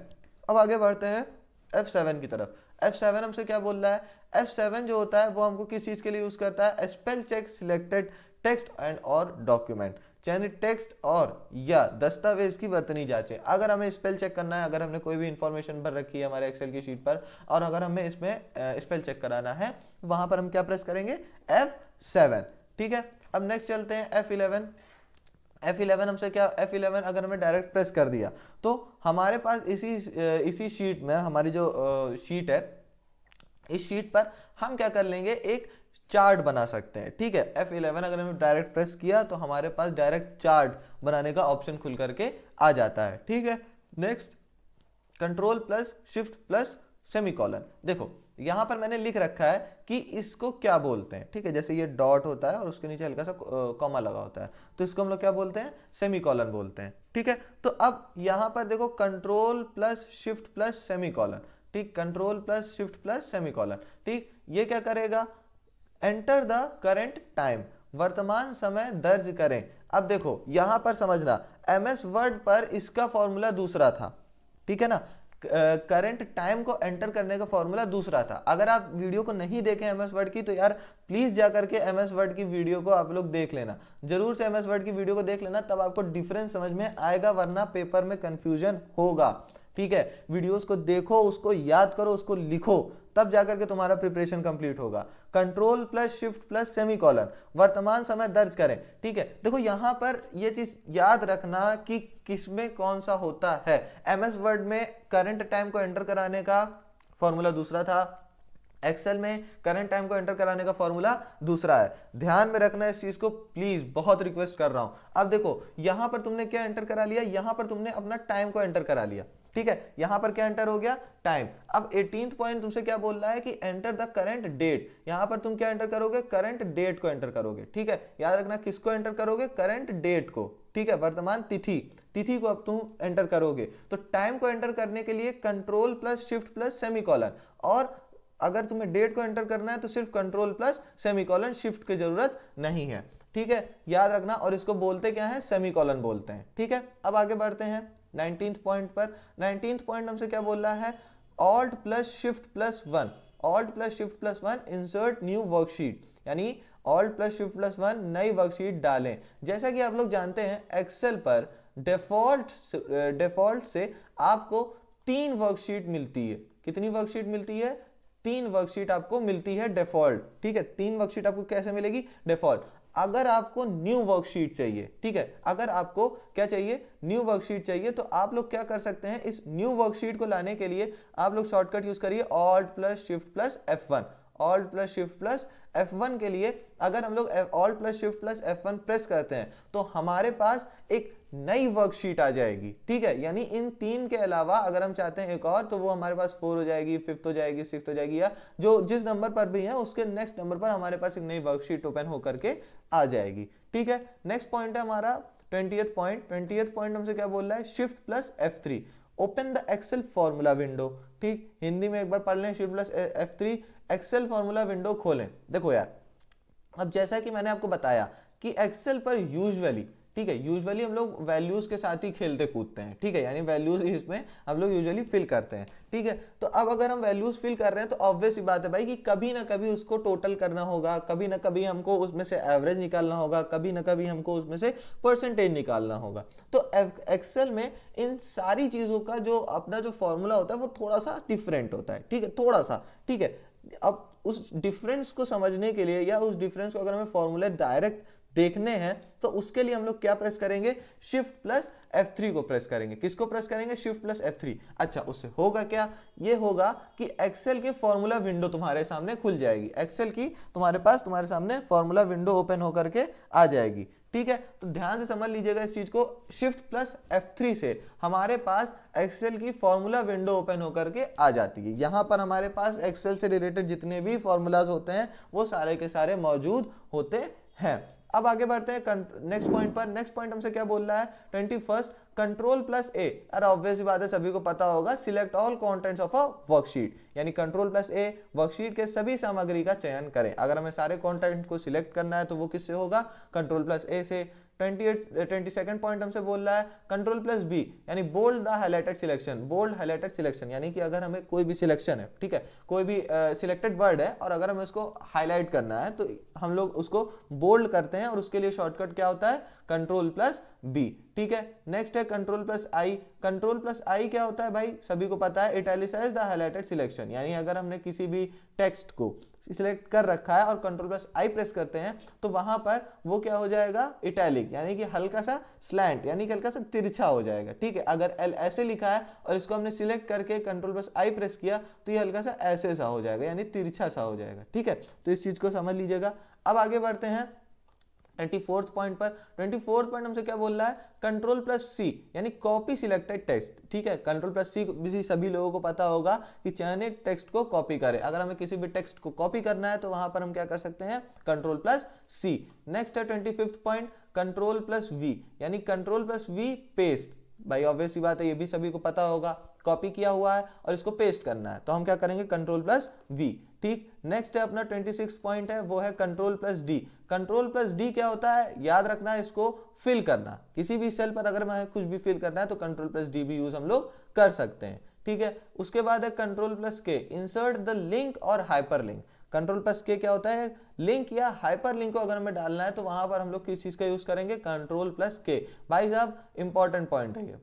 S1: अब आगे बढ़ते हैं F7 की तरफ एफ सेवन हमसे क्या बोल रहा है एफ सेवन जो होता है वो हमको किस चीज़ के लिए यूज़ करता है spell check selected text and और डॉक्यूमेंट यानी टेक्स्ट और या दस्तावेज की वर्तनी जांचें अगर हमें स्पेल चेक करना है अगर हमने कोई भी इंफॉर्मेशन भर रखी है हमारे एक्सेल की शीट पर और अगर हमें इसमें स्पेल चेक कराना है वहां पर हम क्या प्रेस करेंगे एफ सेवन ठीक है अब नेक्स्ट चलते हैं एफ इलेवन F11 हमसे क्या F11 अगर हमें डायरेक्ट प्रेस कर दिया तो हमारे पास इसी इसी शीट में हमारी जो शीट है इस शीट पर हम क्या कर लेंगे एक चार्ट बना सकते हैं ठीक है F11 अगर हमें डायरेक्ट प्रेस किया तो हमारे पास डायरेक्ट चार्ट बनाने का ऑप्शन खुल करके आ जाता है ठीक है next control plus shift plus semicolon देखो यहां पर मैंने लिख रखा है कि इसको क्या बोलते हैं ठीक है जैसे ये डॉट होता है और उसके नीचे हल्का सा कॉमा लगा होता है तो इसको हम लोग क्या बोलते हैं सेमी कॉलन बोलते हैं ठीक है तो अब यहां पर देखो control plus shift plus semicolon ठीक control plus shift plus semicolon ठीक ये क्या करेगा एंटर द करेंट टाइम वर्तमान समय दर्ज करें अब देखो यहां पर समझना एम एस वर्ड पर इसका फॉर्मूला दूसरा था ठीक है ना करंट टाइम को एंटर करने का फॉर्मूला दूसरा था अगर आप वीडियो को नहीं देखें एम एस वर्ड की तो यार प्लीज़ जा करके एम एस वर्ड की वीडियो को आप लोग देख लेना जरूर से एमएस वर्ड की वीडियो को देख लेना तब आपको डिफरेंस समझ में आएगा वरना पेपर में कंफ्यूजन होगा ठीक है वीडियोस को देखो उसको याद करो उसको लिखो तब जाकर के तुम्हारा प्रिपरेशन कंप्लीट होगा control plus shift plus semicolon वर्तमान समय दर्ज करें ठीक है देखो यहां पर यह चीज याद रखना कि किस में कौन सा होता है एस वर्ड में करंट टाइम को एंटर कराने का फॉर्मूला दूसरा था एक्सेल में करंट टाइम को एंटर कराने का फॉर्मूला दूसरा है ध्यान में रखना इस चीज को प्लीज बहुत रिक्वेस्ट कर रहा हूं अब देखो यहां पर तुमने क्या एंटर करा लिया यहां पर तुमने अपना टाइम को एंटर करा लिया ठीक है यहां पर क्या एंटर हो गया टाइम अब एटीन पॉइंट तुमसे क्या बोल रहा है कि एंटर द करंट डेट यहां पर तुम क्या एंटर करोगे करंट डेट को एंटर करोगे ठीक है याद रखना किसको एंटर करोगे करंट डेट को ठीक है वर्तमान तिथि तिथि को अब तुम एंटर करोगे तो टाइम को एंटर करने के लिए control plus shift plus semicolon और अगर तुम्हें डेट को एंटर करना है तो सिर्फ कंट्रोल प्लस सेमिकॉलन शिफ्ट की जरूरत नहीं है ठीक है याद रखना और इसको बोलते क्या है सेमिकॉलन बोलते हैं ठीक है अब आगे बढ़ते हैं नाइनटीन्थ पॉइंट पर नाइनटीन्थ पॉइंट हमसे क्या बोल रहा है alt plus shift plus one alt plus shift plus one insert new worksheet यानी alt plus shift plus one नई वर्कशीट डालें जैसा कि आप लोग जानते हैं एक्सेल पर डिफॉल्ट डिफॉल्ट से आपको तीन वर्कशीट मिलती है कितनी वर्कशीट मिलती है तीन वर्कशीट आपको मिलती है डिफॉल्ट ठीक है तीन वर्कशीट आपको कैसे मिलेगी डिफॉल्ट अगर आपको न्यू वर्कशीट चाहिए ठीक है अगर आपको क्या चाहिए न्यू वर्कशीट चाहिए तो आप लोग क्या कर सकते हैं इस न्यू वर्कशीट को लाने के लिए आप लोग शॉर्टकट यूज करिए alt plus shift plus F one alt plus shift plus F1 के लिए अगर हम लोग alt plus shift plus F1 press करते हैं तो हमारे पास एक नई वर्कशीट आ जाएगी ठीक है यानी इन तीन के अलावा अगर हम चाहते हैं एक और तो वो हमारे पास फोर हो जाएगी फिफ्थ हो जाएगी सिक्स हो जाएगी या जो जिस नंबर पर भी है उसके नेक्स्ट नंबर पर हमारे पास एक नई वर्कशीट ओपन होकर के आ जाएगी ठीक है नेक्स्ट पॉइंट है हमारा ट्वेंटी पॉइंट ट्वेंटी पॉइंट हमसे क्या बोल रहा है shift plus F open the Excel formula window ठीक हिंदी में एक बार पढ़ लें shift plus F three Excel formula window खोलें देखो यार अब जैसा कि मैंने आपको बताया कि एक्सेल पर यूजुअली ठीक है यूजुअली हम लोग वैल्यूज़ के साथ ही खेलते कूदते हैं ठीक है यानी वैल्यूज़ इसमें हम लोग यूजुअली फिल करते हैं ठीक है तो अब अगर हम वैल्यूज़ फिल कर रहे हैं तो ऑब्वियस बात है भाई कि कभी ना कभी उसको टोटल करना होगा कभी ना कभी हमको उसमें से एवरेज निकालना होगा कभी ना कभी हमको उसमें से परसेंटेज निकालना होगा तो एक्सेल में इन सारी चीज़ों का जो अपना जो फॉर्मूला होता है वो थोड़ा सा डिफरेंट होता है ठीक है थोड़ा सा ठीक है अब उस डिफरेंस को समझने के लिए या उस डिफरेंस को अगर हमें फॉर्मूले डायरेक्ट देखने हैं तो उसके लिए हम लोग क्या प्रेस करेंगे शिफ्ट प्लस F3 को प्रेस करेंगे किसको प्रेस करेंगे शिफ्ट प्लस F3 अच्छा उससे होगा क्या ये होगा कि एक्सेल के फॉर्मूला विंडो तुम्हारे सामने खुल जाएगी एक्सेल की तुम्हारे पास तुम्हारे सामने फॉर्मूला विंडो ओपन होकर के आ जाएगी ठीक है तो ध्यान से समझ लीजिएगा इस चीज को शिफ्ट प्लस एफ थ्री से हमारे पास एक्सेल की फॉर्मूला विंडो ओपन होकर के आ जाती है यहां पर हमारे पास एक्सेल से रिलेटेड जितने भी फॉर्मूलाज होते हैं वो सारे के सारे मौजूद होते हैं अब आगे बढ़ते हैं नेक्स्ट पॉइंट पर नेक्स्ट पॉइंट हमसे क्या बोल रहा है twenty first control plus A अरे ऑब्वियस बात है सभी को पता होगा select all contents of a worksheet यानी कंट्रोल प्लस ए वर्कशीट के सभी सामग्री का चयन करें अगर हमें सारे कॉन्टेंट को सिलेक्ट करना है तो वो किससे होगा कंट्रोल प्लस ए से पॉइंट हमसे बोल रहा है कंट्रोल प्लस बी यानी bold the highlighted selection bold highlighted selection यानी कि अगर हमें कोई भी सिलेक्शन है ठीक है कोई भी सिलेक्टेड uh, वर्ड है और अगर हमें उसको हाईलाइट करना है तो हम लोग उसको बोल्ड करते हैं और उसके लिए शॉर्टकट क्या होता है कंट्रोल प्लस बी ठीक है नेक्स्ट है control plus I control plus I क्या होता है भाई सभी को पता है इटैलिसाइज द हाईलाइटेड सिलेक्शन यानी अगर हमने किसी भी टेक्स्ट को सिलेक्ट कर रखा है और कंट्रोल प्लस आई प्रेस करते हैं तो वहां पर वो क्या हो जाएगा इटैलिक यानी कि हल्का सा स्लैंट यानी कि हल्का सा तिरछा हो जाएगा ठीक है अगर एल ऐसे लिखा है और इसको हमने सिलेक्ट करके कंट्रोल प्लस आई प्रेस किया तो ये हल्का सा ऐसे सा हो जाएगा यानी तिरछा सा हो जाएगा ठीक है तो इस चीज को समझ लीजिएगा अब आगे बढ़ते हैं ट्वेंटी फोर्थ पॉइंट पर ट्वेंटी फोर्थ पॉइंट हमसे क्या बोल रहा है कंट्रोल प्लस सी यानी कॉपी सिलेक्टेड टेक्स्ट ठीक है कंट्रोल प्लस सी भी सभी लोगों को पता होगा कि चयनित टेक्स्ट को कॉपी करें अगर हमें किसी भी टेक्स्ट को कॉपी करना है तो वहां पर हम क्या कर सकते हैं कंट्रोल प्लस सी नेक्स्ट है twenty fifth point control plus V यानी कंट्रोल प्लस वी पेस्ट भाई ऑब्वियस सी बात है ये भी सभी को पता होगा कॉपी किया हुआ है और इसको पेस्ट करना है तो हम क्या करेंगे कंट्रोल प्लस वी ठीक नेक्स्ट है अपना 26 पॉइंट है वो है control plus D control plus D क्या होता है याद रखना है इसको फिल करना किसी भी सेल पर अगर मैं कुछ भी फिल करना है तो कंट्रोल प्लस डी भी यूज हम लोग कर सकते हैं ठीक है उसके बाद है control plus K insert the link और hyperlink control plus K क्या होता है लिंक या हाइपर लिंक को अगर हमें डालना है तो वहां पर हम लोग किस चीज का यूज करेंगे कंट्रोल प्लस के भाई साहब इंपॉर्टेंट पॉइंट है ये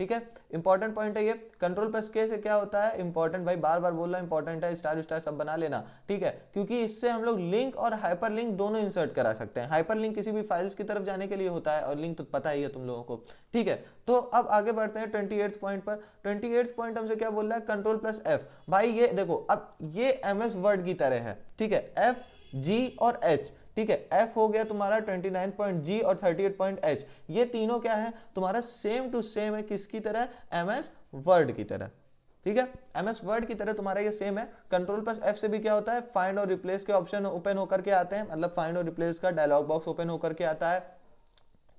S1: ठीक है इंपॉर्टेंट पॉइंट है ये कंट्रोल प्लस के से क्या होता है इंपॉर्टेंट भाई बार बार बोलना इंपॉर्टेंट है स्टार स्टार सब बना लेना ठीक है क्योंकि इससे हम लोग लिंक और हाइपर लिंक दोनों इंसर्ट करा सकते हैं हाइपर लिंक किसी भी फाइल्स की तरफ जाने के लिए होता है और लिंक तो पता ही है तुम लोगों को ठीक है तो अब आगे बढ़ते हैं ट्वेंटी पॉइंट पर ट्वेंटी पॉइंट हमसे क्या बोल रहा है कंट्रोल प्लस एफ भाई ये देखो अब ये एम वर्ड की तरह है ठीक है एफ जी और एच ठीक है एफ हो गया तुम्हारा 29.G और 38.H ये तीनों क्या है तुम्हारा सेम टू सेम है किसकी तरह एम एस वर्ड की तरह ठीक है एम एस वर्ड की तरह तुम्हारा ये सेम है कंट्रोल प्लस एफ से भी क्या होता है फाइंड और रिप्लेस के ऑप्शन ओपन होकर के आते हैं मतलब फाइंड और रिप्लेस का डायलॉग बॉक्स ओपन होकर के आता है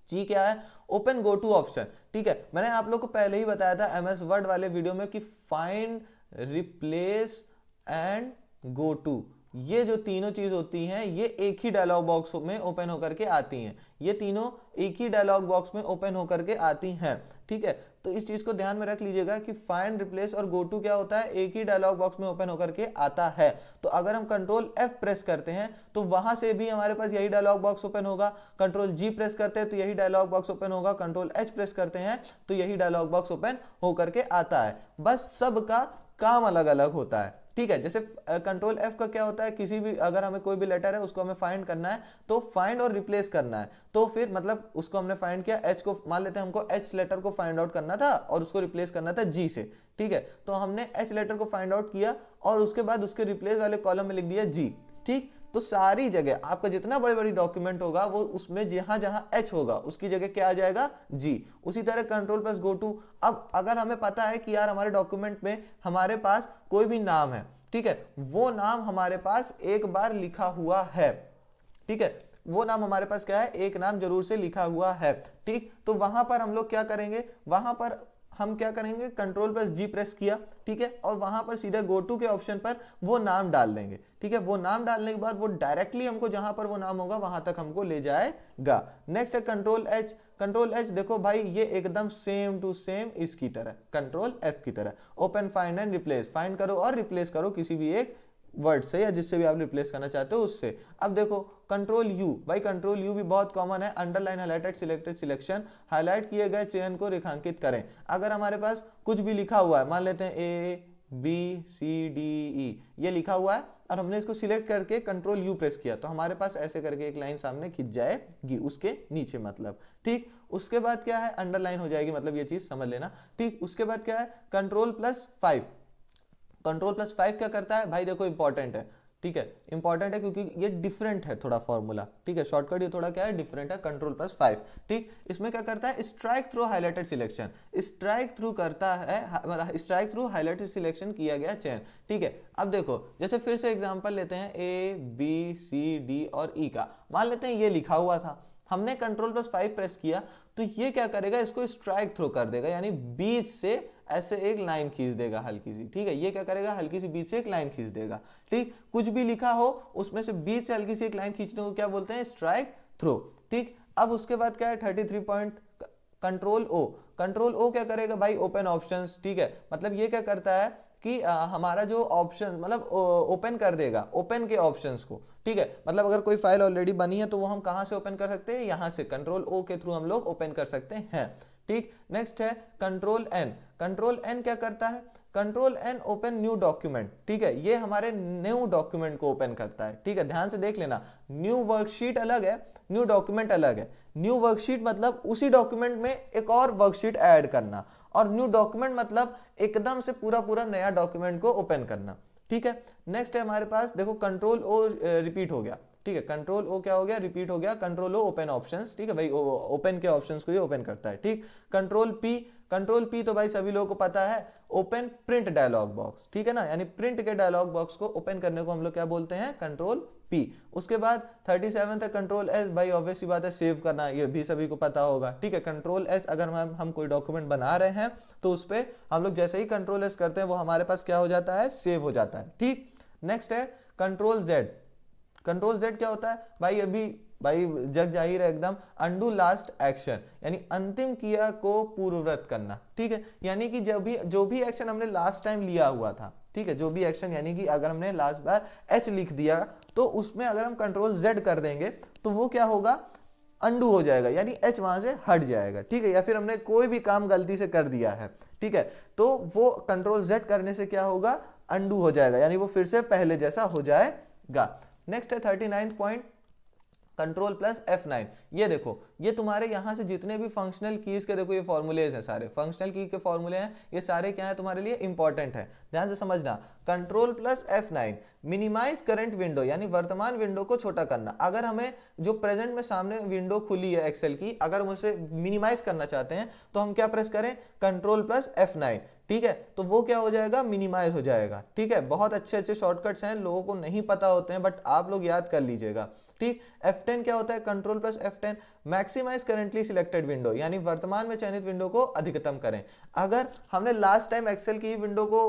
S1: जी क्या है ओपन गो टू ऑप्शन ठीक है मैंने आप लोग को पहले ही बताया था एम एस वर्ड वाले वीडियो में कि find replace and go to ये जो तीनों चीज़ होती हैं ये एक ही डायलॉग बॉक्स में ओपन होकर के आती हैं ये तीनों एक ही डायलॉग बॉक्स में ओपन होकर के आती हैं ठीक है तो इस चीज़ को ध्यान में रख लीजिएगा कि फाइंड रिप्लेस और गो टू क्या होता है एक ही डायलॉग बॉक्स में ओपन होकर के आता है तो अगर हम कंट्रोल एफ प्रेस करते हैं तो वहां से भी हमारे पास यही डायलॉग बॉक्स ओपन होगा कंट्रोल जी प्रेस करते हैं तो यही डायलॉग बॉक्स ओपन होगा कंट्रोल एच प्रेस करते हैं तो यही डायलॉग बॉक्स ओपन होकर के आता है बस सबका काम अलग अलग होता है ठीक है जैसे कंट्रोल एफ का क्या होता है किसी भी अगर हमें कोई भी लेटर है उसको हमें फाइंड करना है तो फाइंड और रिप्लेस करना है तो फिर मतलब उसको हमने फाइंड किया एच को मान लेते हैं हमको एच लेटर को फाइंड आउट करना था और उसको रिप्लेस करना था जी से ठीक है तो हमने एच लेटर को फाइंड आउट किया और उसके बाद उसके रिप्लेस वाले कॉलम में लिख दिया जी ठीक तो सारी जगह आपका जितना बड़े बड़ी डॉक्यूमेंट होगा वो उसमें जहां जहां एच होगा उसकी जगह क्या आ जाएगा जी उसी तरह कंट्रोल प्लस गो टू अब अगर हमें पता है कि यार हमारे डॉक्यूमेंट में हमारे पास कोई भी नाम है ठीक है वो नाम हमारे पास एक बार लिखा हुआ है ठीक है वो नाम हमारे पास क्या है एक नाम जरूर से लिखा हुआ है ठीक तो वहां पर हम लोग क्या करेंगे वहां पर हम क्या करेंगे कंट्रोल प्लस जी प्रेस किया ठीक है और वहां पर सीधे गो टू के ऑप्शन पर वो नाम डाल देंगे ठीक है वो नाम डालने के बाद वो डायरेक्टली हमको जहां पर वो नाम होगा वहां तक हमको ले जाएगा नेक्स्ट है कंट्रोल एच कंट्रोल एच देखो भाई ये एकदम सेम टू सेम इसकी तरह कंट्रोल एफ की तरह open find and replace find करो और रिप्लेस करो किसी भी एक वर्ड से या जिससे भी आप रिप्लेस करना चाहते हो उससे अब देखो कंट्रोल यू भाई कंट्रोल यू भी बहुत कॉमन है underline highlighted selected selection highlight किए गए चयन को रेखांकित करें अगर हमारे पास कुछ भी लिखा हुआ है मान लेते हैं A B C D E ये लिखा हुआ है और हमने इसको सिलेक्ट करके कंट्रोल यू प्रेस किया तो हमारे पास ऐसे करके एक लाइन सामने खिंच जाएगी उसके नीचे मतलब ठीक उसके बाद क्या है अंडरलाइन हो जाएगी मतलब ये चीज समझ लेना ठीक उसके बाद क्या है control plus five control plus five क्या करता है भाई देखो इंपॉर्टेंट है ठीक है इंपॉर्टेंट है क्योंकि ये डिफरेंट है थोड़ा फॉर्मूला ठीक है शॉर्टकट ये थोड़ा क्या है डिफरेंट है कंट्रोल प्लस फाइव ठीक इसमें क्या करता है strike through highlighted selection strike through करता है स्ट्राइक थ्रू हाईलाइटेड सिलेक्शन किया गया चयन ठीक है अब देखो जैसे फिर से एग्जाम्पल लेते हैं ए बी सी डी और ई e का मान लेते हैं ये लिखा हुआ था हमने कंट्रोल प्लस फाइव प्रेस किया तो ये क्या करेगा इसको स्ट्राइक थ्रू कर देगा यानी बीच से ऐसे एक लाइन खींच देगा हल्की सी ठीक है ये क्या करेगा हल्की सी बीच से एक लाइन खींच देगा ठीक कुछ भी लिखा हो उसमें से बीच से हल्की सी एक लाइन खींचने को क्या बोलते हैं स्ट्राइक थ्रो ठीक अब उसके बाद क्या है thirty three point control O control O क्या करेगा भाई ओपन ऑप्शन ठीक है मतलब ये क्या करता है कि आ, हमारा जो ऑप्शन मतलब ओपन कर देगा ओपन के ऑप्शंस को ठीक है मतलब अगर कोई फाइल ऑलरेडी बनी है तो वो हम कहाँ से ओपन कर सकते हैं यहाँ से कंट्रोल ओ के थ्रू हम लोग ओपन कर सकते हैं ठीक नेक्स्ट है कंट्रोल एन कंट्रोल एन क्या करता है control N open new document ठीक है ये हमारे न्यू डॉक्यूमेंट को ओपन करता है ठीक है ध्यान से देख लेना न्यू वर्कशीट अलग है न्यू डॉक्यूमेंट अलग है न्यू वर्कशीट मतलब उसी डॉक्यूमेंट में एक और वर्कशीट ऐड करना और न्यू डॉक्यूमेंट मतलब एकदम से पूरा पूरा नया डॉक्यूमेंट को ओपन करना ठीक है नेक्स्ट है हमारे पास देखो कंट्रोल ओ रिपीट हो गया ठीक है कंट्रोल ओ क्या हो गया रिपीट हो गया कंट्रोल ओ ओपन ऑप्शन ठीक है भाई ओपन के ऑप्शन को ही ओपन करता है ठीक कंट्रोल पी कंट्रोल पी तो भाई सभी लोगों को पता है ओपन प्रिंट डायलॉग बॉक्स ठीक है ना यानी प्रिंट के डायलॉग बॉक्स को ओपन करने को हम लोग क्या बोलते हैं कंट्रोल पी उसके बाद थर्टी सेवन तक कंट्रोल एस भाई ऑब्वियसली बात है सेव करना ये भी सभी को पता होगा ठीक है कंट्रोल एस अगर हम हम कोई डॉक्यूमेंट बना रहे हैं तो उस पर हम लोग जैसे ही कंट्रोल एस करते हैं वो हमारे पास क्या हो जाता है सेव हो जाता है ठीक नेक्स्ट है कंट्रोल जेड कंट्रोल जेड क्या होता है भाई अभी भाई जग जाहिर है एकदम अंडू लास्ट एक्शन यानी अंतिम किया को पूर्वव्रत करना ठीक है यानी कि जब भी जो भी एक्शन हमने लास्ट टाइम लिया हुआ था ठीक है जो भी एक्शन यानी कि अगर हमने लास्ट बार एच लिख दिया तो उसमें अगर हम कंट्रोल जेड कर देंगे तो वो क्या होगा अंडू हो जाएगा यानी एच वहां से हट जाएगा ठीक है या फिर हमने कोई भी काम गलती से कर दिया है ठीक है तो वो कंट्रोल जेड करने से क्या होगा अंडू हो जाएगा यानी वो फिर से पहले जैसा हो जाएगा नेक्स्ट है thirty ninth point control plus F nine ये देखो ये तुम्हारे यहाँ से जितने भी फंक्शनल कीज के देखो ये फॉर्मुलेज हैं सारे फंक्शनल की के फॉर्मुले हैं ये सारे क्या है तुम्हारे लिए इंपॉर्टेंट है ध्यान से समझना control plus F nine minimise current window यानी वर्तमान विंडो को छोटा करना अगर हमें जो प्रेजेंट में सामने विंडो खुली है एक्सेल की अगर हम उसे मिनिमाइज करना चाहते हैं तो हम क्या प्रेस करें कंट्रोल प्लस एफ नाइन ठीक है तो वो क्या हो जाएगा मिनिमाइज हो जाएगा ठीक है बहुत अच्छे अच्छे शॉर्टकट्स हैं लोगों को नहीं पता होते हैं बट आप लोग याद कर लीजिएगा ठीक F10 क्या होता है control plus F10 maximise currently selected window यानी वर्तमान में चयनित विंडो को अधिकतम करें अगर हमने लास्ट टाइम एक्सेल की विंडो को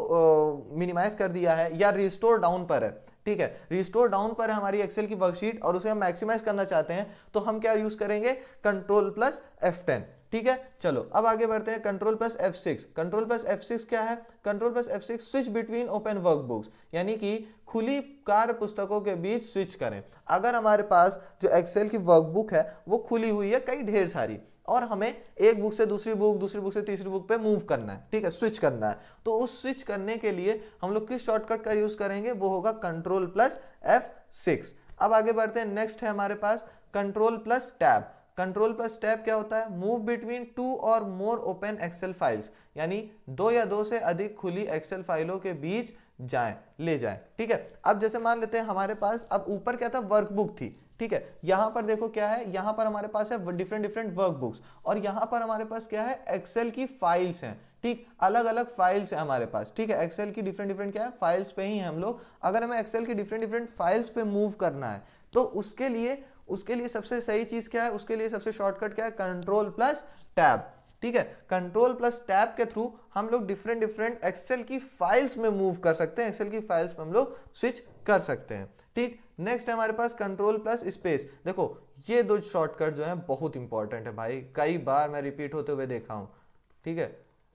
S1: मिनिमाइज कर दिया है या रिस्टोर डाउन पर है ठीक है रिस्टोर डाउन पर है हमारी एक्सेल की वर्कशीट और उसे हम मैक्सिमाइज करना चाहते हैं तो हम क्या यूज करेंगे कंट्रोल प्लस एफ ठीक है चलो अब आगे बढ़ते हैं control plus F six control plus F six क्या है control plus F six switch between open workbooks यानी कि खुली कार्य पुस्तकों के बीच स्विच करें अगर हमारे पास जो एक्सेल की वर्कबुक है वो खुली हुई है कई ढेर सारी और हमें एक बुक से दूसरी बुक दूसरी बुक से तीसरी बुक पे मूव करना है ठीक है स्विच करना है तो उस स्विच करने के लिए हम लोग किस शॉर्टकट का यूज करेंगे वो होगा कंट्रोल प्लस एफ सिक्स अब आगे बढ़ते हैं नेक्स्ट है हमारे पास control plus tab control plus tab क्या होता है मूव बिटवीन टू और मोर ओपन एक्सेल फाइल्स यानी दो या दो से अधिक खुली एक्सेल फाइलों के बीच जाएं ले जाएं ठीक है अब जैसे मान लेते हैं हमारे पास अब ऊपर क्या था वर्कबुक थी ठीक है यहाँ पर देखो क्या है यहां पर हमारे पास है डिफरेंट डिफरेंट वर्कबुक्स और यहां पर हमारे पास क्या है एक्सेल की फाइल्स हैं ठीक अलग अलग फाइल्स है हमारे पास ठीक है एक्सेल की डिफरेंट डिफरेंट क्या है फाइल्स पे ही हम लोग अगर हमें एक्सेल की डिफरेंट डिफरेंट फाइल्स पे मूव करना है तो उसके लिए उसके लिए सबसे सही चीज क्या है उसके लिए सबसे शॉर्टकट क्या है कंट्रोल प्लस टैब ठीक है कंट्रोल प्लस टैब के थ्रू हम लोग डिफरेंट डिफरेंट एक्सेल की फाइल्स में मूव कर सकते हैं एक्सेल की फाइल्स में हम लोग स्विच कर सकते हैं ठीक नेक्स्ट है हमारे पास कंट्रोल प्लस स्पेस देखो ये दो शॉर्टकट जो है बहुत इंपॉर्टेंट है भाई कई बार मैं रिपीट होते हुए देखा हूं ठीक है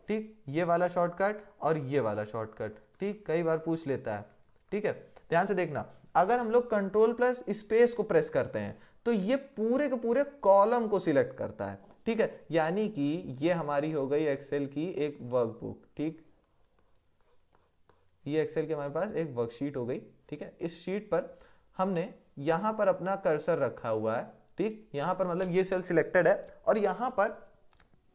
S1: ठीक ये वाला शॉर्टकट और ये वाला शॉर्टकट ठीक कई बार पूछ लेता है ठीक है ध्यान से देखना अगर हम लोग कंट्रोल प्लस स्पेस को प्रेस करते हैं तो ये पूरे के पूरे कॉलम को सिलेक्ट करता है ठीक है यानी कि ये हमारी हो गई एक्सेल की एक वर्कबुक ठीक ये एक्सेल के हमारे पास एक वर्कशीट हो गई ठीक है इस शीट पर हमने यहां पर अपना कर्सर रखा हुआ है ठीक यहां पर मतलब ये सेल सिलेक्टेड है और यहां पर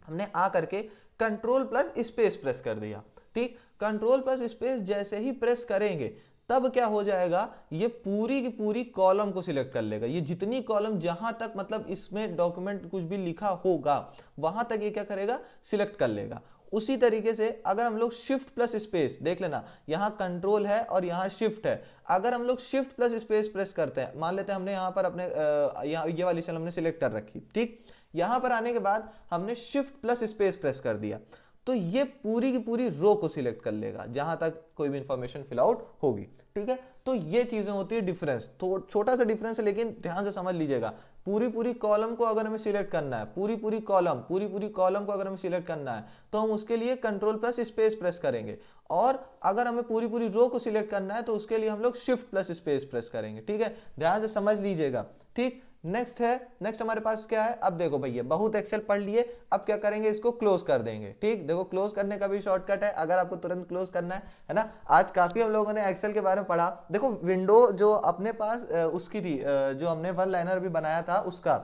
S1: हमने आ करके कंट्रोल प्लस स्पेस प्रेस कर दिया ठीक कंट्रोल प्लस स्पेस जैसे ही प्रेस करेंगे तब क्या हो जाएगा ये पूरी की पूरी कॉलम को सिलेक्ट कर लेगा ये जितनी कॉलम जहां तक मतलब इसमें डॉक्यूमेंट कुछ भी लिखा होगा वहां तक ये क्या करेगा सिलेक्ट कर लेगा उसी तरीके से अगर हम लोग शिफ्ट प्लस स्पेस देख लेना यहां कंट्रोल है और यहां शिफ्ट है अगर हम लोग शिफ्ट प्लस स्पेस प्रेस करते हैं मान लेते हैं हमने यहां पर अपने यहाँ ये वाली सेल हमने सिलेक्ट कर रखी ठीक यहां पर आने के बाद हमने शिफ्ट प्लस स्पेस प्रेस कर दिया तो ये पूरी की पूरी रो को सिलेक्ट कर लेगा जहां तक कोई भी इंफॉर्मेशन फिल आउट होगी ठीक है तो ये चीजें होती है डिफरेंस तो छोटा सा डिफरेंस है लेकिन ध्यान से समझ लीजिएगा पूरी पूरी कॉलम को अगर हमें सिलेक्ट करना है पूरी पूरी कॉलम पूरी पूरी कॉलम को अगर हमें सिलेक्ट करना है तो हम उसके लिए कंट्रोल प्लस स्पेस प्रेस करेंगे और अगर हमें पूरी पूरी रो को सिलेक्ट करना है तो उसके लिए हम लोग शिफ्ट प्लस स्पेस प्रेस करेंगे ठीक है ध्यान से समझ लीजिएगा ठीक नेक्स्ट है नेक्स्ट हमारे पास क्या है अब देखो भैया बहुत एक्सेल पढ़ लिए अब क्या करेंगे इसको क्लोज कर देंगे ठीक देखो क्लोज करने का भी शॉर्टकट है अगर आपको तुरंत क्लोज करना है है ना आज काफी हम लोगों ने एक्सेल के बारे में पढ़ा देखो विंडो जो अपने पास उसकी थी जो हमने वन लाइनर भी बनाया था उसका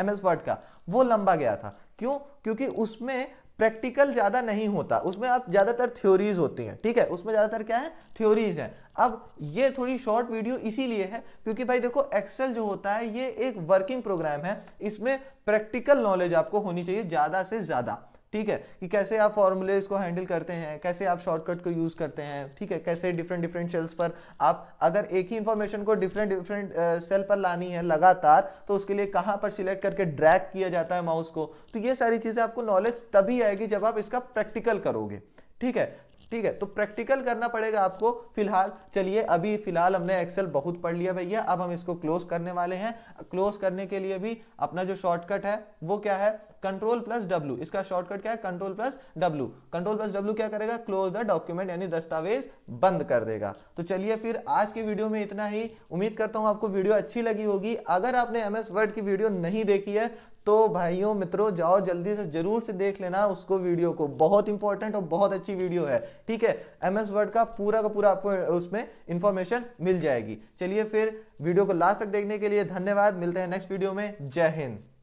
S1: एम एस वर्ड का वो लंबा गया था क्यों क्योंकि उसमें प्रैक्टिकल ज़्यादा नहीं होता उसमें आप ज़्यादातर थ्योरीज होती हैं ठीक है उसमें ज़्यादातर क्या है थ्योरीज हैं अब ये थोड़ी शॉर्ट वीडियो इसीलिए है क्योंकि भाई देखो एक्सेल जो होता है ये एक वर्किंग प्रोग्राम है इसमें प्रैक्टिकल नॉलेज आपको होनी चाहिए ज़्यादा से ज़्यादा ठीक है कि कैसे आप फॉर्मूलेज को हैंडल करते हैं कैसे आप शॉर्टकट को यूज़ करते हैं ठीक है कैसे डिफरेंट डिफरेंट सेल्स पर आप अगर एक ही इंफॉर्मेशन को डिफरेंट डिफरेंट सेल पर लानी है लगातार तो उसके लिए कहां पर सिलेक्ट करके ड्रैग किया जाता है माउस को तो ये सारी चीज़ें आपको नॉलेज तभी आएगी जब आप इसका प्रैक्टिकल करोगे ठीक है ठीक है तो प्रैक्टिकल करना पड़ेगा आपको फिलहाल चलिए अभी फिलहाल हमने एक्सेल बहुत पढ़ लिया भैया अब हम इसको क्लोज करने वाले हैं क्लोज करने के लिए भी अपना जो शॉर्टकट है वो क्या है कंट्रोल प्लस डब्ल्यू इसका शॉर्टकट क्या है control plus W control plus W क्या करेगा क्लोज द डॉक्यूमेंट यानी दस्तावेज बंद कर देगा तो चलिए फिर आज की वीडियो में इतना ही उम्मीद करता हूं आपको वीडियो अच्छी लगी होगी अगर आपने एम एस वर्ड की वीडियो नहीं देखी है तो भाइयों मित्रों जाओ जल्दी से जरूर से देख लेना उसको वीडियो को बहुत इंपॉर्टेंट और बहुत अच्छी वीडियो है ठीक है एम एस वर्ड का पूरा का पूरा आपको उसमें इंफॉर्मेशन मिल जाएगी चलिए फिर वीडियो को लास्ट तक देखने के लिए धन्यवाद मिलते हैं नेक्स्ट वीडियो में जय हिंद